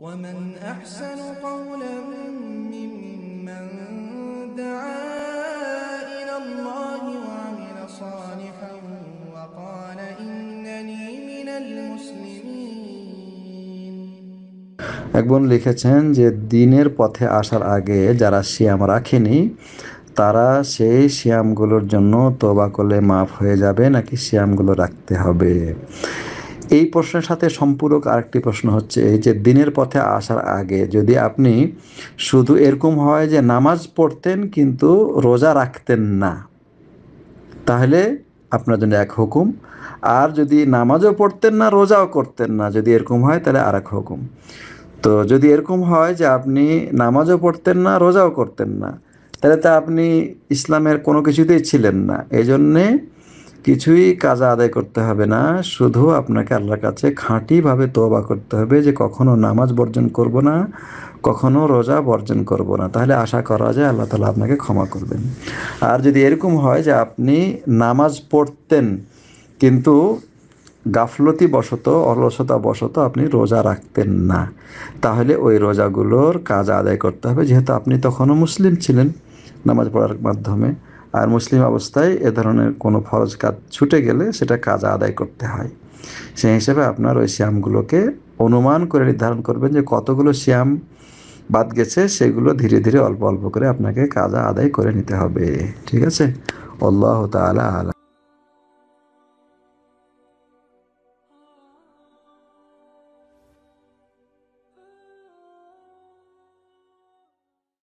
ومن أحسن قولا ممن دعا إلى الله وعمل صالحا وقال إنني من المسلمين একজন লিখেছেন যে দিনের পথে আসার আগে যারা সিয়াম রাখেনি তারা সেই শিয়ামগুলোর জন্য তোবা করলে মাফ হয়ে যাবে নাকি শিয়ামগুলো রাখতে হবে এই প্রশ্নের সাথে সম্পূরক আরেকটি প্রশ্ন হচ্ছে এই যে দিনের পথে আসার আগে যদি আপনি শুধু এরকম হয় যে নামাজ পড়তেন কিন্তু রোজা রাখতেন না তাহলে আপনার জন্য এক হুকুম আর যদি নামাজও পড়তেন না রোজাও করতেন না যদি এরকম হয় তাহলে আর এক হুকুম তো যদি এরকম হয় যে আপনি নামাজও পড়তেন না রোজাও করতেন না তাহলে তা আপনি ইসলামের কোনো কিছুতেই ছিলেন না এই জন্যে কিছুই কাজা আদায় করতে হবে না শুধু আপনাকে আল্লাহর কাছে খাঁটিভাবে তোবা করতে হবে যে কখনো নামাজ বর্জন করব না কখনো রোজা বর্জন করব না তাহলে আশা করা যায় আল্লাহ তালা আপনাকে ক্ষমা করবেন আর যদি এরকম হয় যে আপনি নামাজ পড়তেন কিন্তু গাফলতি বশত অলসতা বশত আপনি রোজা রাখতেন না তাহলে ওই রোজাগুলোর কাজ আদায় করতে হবে যেহেতু আপনি তখনও মুসলিম ছিলেন নামাজ পড়ার মাধ্যমে আর মুসলিম অবস্থায় এ ধরনের কোনো ফরজ কাজ ছুটে গেলে সেটা কাজ আদায় করতে হয় সেই হিসেবে আপনার ওই শ্যামগুলোকে অনুমান করে নির্ধারণ করবেন যে কতগুলো শ্যাম বাদ গেছে সেগুলো ধীরে ধীরে অল্প অল্প করে আপনাকে কাজা আদায় করে নিতে হবে ঠিক আছে আল্লাহ তালা আলা